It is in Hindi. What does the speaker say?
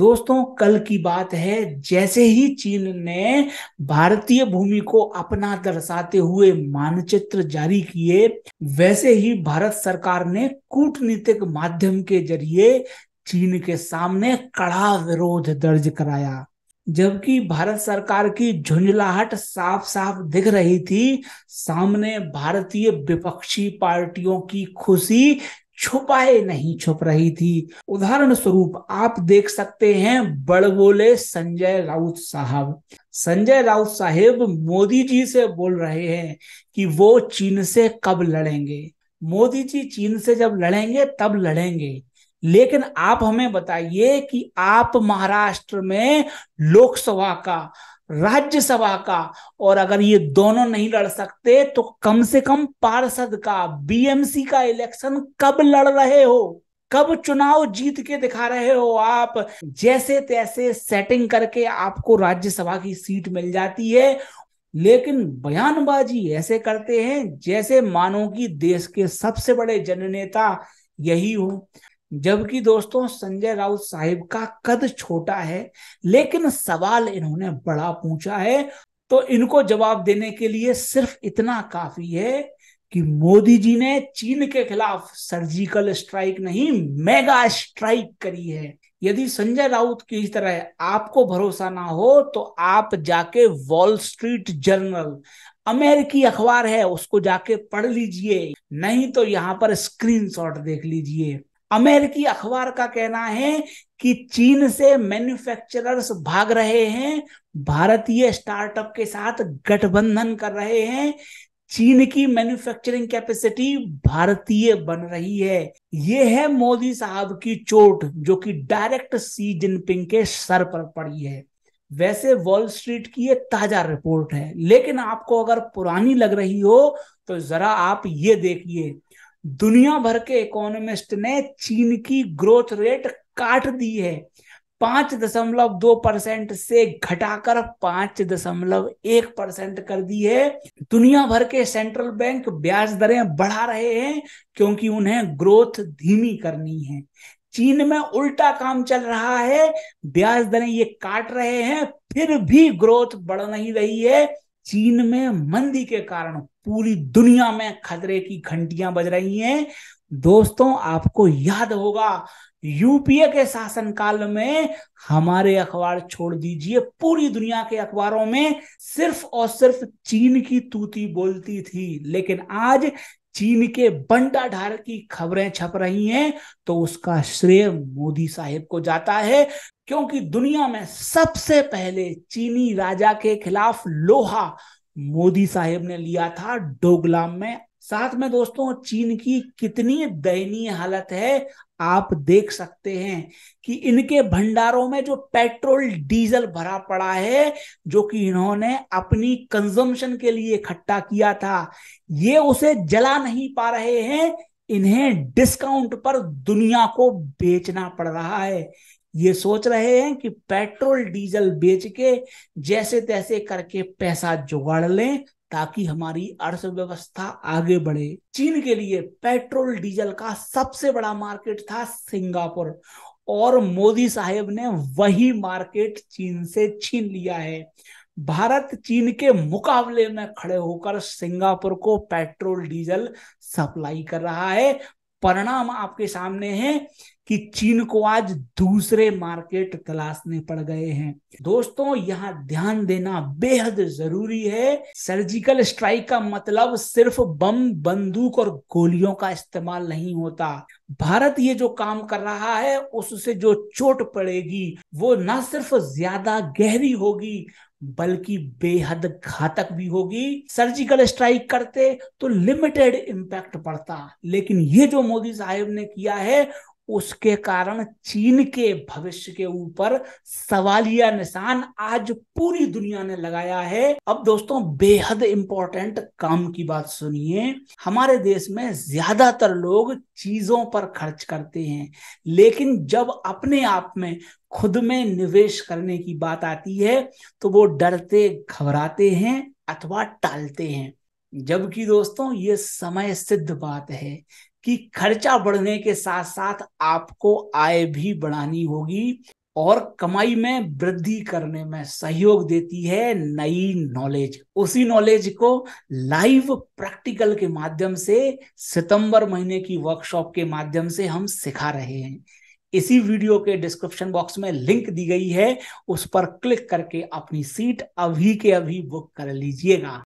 दोस्तों कल की बात है जैसे ही चीन ने भारतीय भूमि को अपना दर्शाते हुए मानचित्र जारी किए वैसे ही भारत सरकार ने कूटनीतिक माध्यम के जरिए चीन के सामने कड़ा विरोध दर्ज कराया जबकि भारत सरकार की झुंझलाहट साफ साफ दिख रही थी सामने भारतीय विपक्षी पार्टियों की खुशी छुपाए नहीं छुप रही थी उदाहरण स्वरूप आप देख सकते हैं बड़बोले संजय राउत साहब संजय राउत साहेब मोदी जी से बोल रहे हैं कि वो चीन से कब लड़ेंगे मोदी जी चीन से जब लड़ेंगे तब लड़ेंगे लेकिन आप हमें बताइए कि आप महाराष्ट्र में लोकसभा का राज्यसभा का और अगर ये दोनों नहीं लड़ सकते तो कम से कम पार्षद का बीएमसी का इलेक्शन कब लड़ रहे हो कब चुनाव जीत के दिखा रहे हो आप जैसे तैसे सेटिंग करके आपको राज्यसभा की सीट मिल जाती है लेकिन बयानबाजी ऐसे करते हैं जैसे मानो कि देश के सबसे बड़े जननेता यही हो जबकि दोस्तों संजय राउत साहिब का कद छोटा है लेकिन सवाल इन्होंने बड़ा पूछा है तो इनको जवाब देने के लिए सिर्फ इतना काफी है कि मोदी जी ने चीन के खिलाफ सर्जिकल स्ट्राइक नहीं मेगा स्ट्राइक करी है यदि संजय राउत की तरह आपको भरोसा ना हो तो आप जाके वॉल स्ट्रीट जर्नल अमेरिकी अखबार है उसको जाके पढ़ लीजिए नहीं तो यहाँ पर स्क्रीनशॉट देख लीजिए अमेरिकी अखबार का कहना है कि चीन से मैन्युफैक्चरर्स भाग रहे हैं भारतीय स्टार्टअप के साथ गठबंधन कर रहे हैं चीन की मैन्युफैक्चरिंग कैपेसिटी भारतीय बन रही है ये है मोदी साहब की चोट जो कि डायरेक्ट सी जिनपिंग के सर पर पड़ी है वैसे वॉल स्ट्रीट की ये ताजा रिपोर्ट है लेकिन आपको अगर पुरानी लग रही हो तो जरा आप ये देखिए दुनिया भर के इकोनॉमिस्ट ने चीन की ग्रोथ रेट काट दी है पांच दशमलव दो परसेंट से घटाकर पांच दशमलव एक परसेंट कर दी है दुनिया भर के सेंट्रल बैंक ब्याज दरें बढ़ा रहे हैं क्योंकि उन्हें ग्रोथ धीमी करनी है चीन में उल्टा काम चल रहा है ब्याज दरें ये काट रहे हैं फिर भी ग्रोथ बढ़ नहीं रही है चीन में मंदी के कारण पूरी दुनिया में खतरे की घंटियां बज रही हैं दोस्तों आपको याद होगा यूपीए के शासनकाल में हमारे अखबार छोड़ दीजिए पूरी दुनिया के अखबारों में सिर्फ और सिर्फ चीन की तूती बोलती थी लेकिन आज चीन के बंडाधार की खबरें छप रही हैं तो उसका श्रेय मोदी साहेब को जाता है क्योंकि दुनिया में सबसे पहले चीनी राजा के खिलाफ लोहा मोदी साहब ने लिया था डोगलाम में साथ में दोस्तों चीन की कितनी दयनीय हालत है आप देख सकते हैं कि इनके भंडारों में जो पेट्रोल डीजल भरा पड़ा है जो कि इन्होंने अपनी कंजम्पशन के लिए इकट्ठा किया था ये उसे जला नहीं पा रहे हैं इन्हें डिस्काउंट पर दुनिया को बेचना पड़ रहा है ये सोच रहे हैं कि पेट्रोल डीजल बेच के जैसे तैसे करके पैसा जुगाड़ लें ताकि हमारी अर्थव्यवस्था आगे बढ़े चीन के लिए पेट्रोल डीजल का सबसे बड़ा मार्केट था सिंगापुर और मोदी साहेब ने वही मार्केट चीन से छीन लिया है भारत चीन के मुकाबले में खड़े होकर सिंगापुर को पेट्रोल डीजल सप्लाई कर रहा है परिणाम आपके सामने है कि चीन को आज दूसरे मार्केट तलाशने पड़ गए हैं दोस्तों यहां ध्यान देना बेहद जरूरी है सर्जिकल स्ट्राइक का मतलब सिर्फ बम बंदूक और गोलियों का इस्तेमाल नहीं होता भारत ये जो काम कर रहा है उससे जो चोट पड़ेगी वो ना सिर्फ ज्यादा गहरी होगी बल्कि बेहद घातक भी होगी सर्जिकल स्ट्राइक करते तो लिमिटेड इंपैक्ट पड़ता लेकिन ये जो मोदी साहब ने किया है उसके कारण चीन के भविष्य के ऊपर सवालिया निशान आज पूरी दुनिया ने लगाया है अब दोस्तों बेहद इंपॉर्टेंट काम की बात सुनिए हमारे देश में ज्यादातर लोग चीजों पर खर्च करते हैं लेकिन जब अपने आप में खुद में निवेश करने की बात आती है तो वो डरते घबराते हैं अथवा टालते हैं जबकि दोस्तों ये समय सिद्ध बात है कि खर्चा बढ़ने के साथ साथ आपको आय भी बढ़ानी होगी और कमाई में वृद्धि करने में सहयोग देती है नई नॉलेज उसी नॉलेज को लाइव प्रैक्टिकल के माध्यम से सितंबर महीने की वर्कशॉप के माध्यम से हम सिखा रहे हैं इसी वीडियो के डिस्क्रिप्शन बॉक्स में लिंक दी गई है उस पर क्लिक करके अपनी सीट अभी के अभी बुक कर लीजिएगा